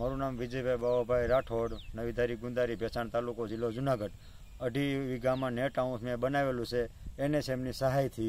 મારું નામ વિજયભાઈ બાવાભાઈ રાઠોડ નવીધારી ગુંદારી ભેસાણ તાલુકો જિલ્લો જુનાગઢ અઢી વીઘામાં નેટ હાઉસ મેં બનાવેલું છે એને એમની સહાયથી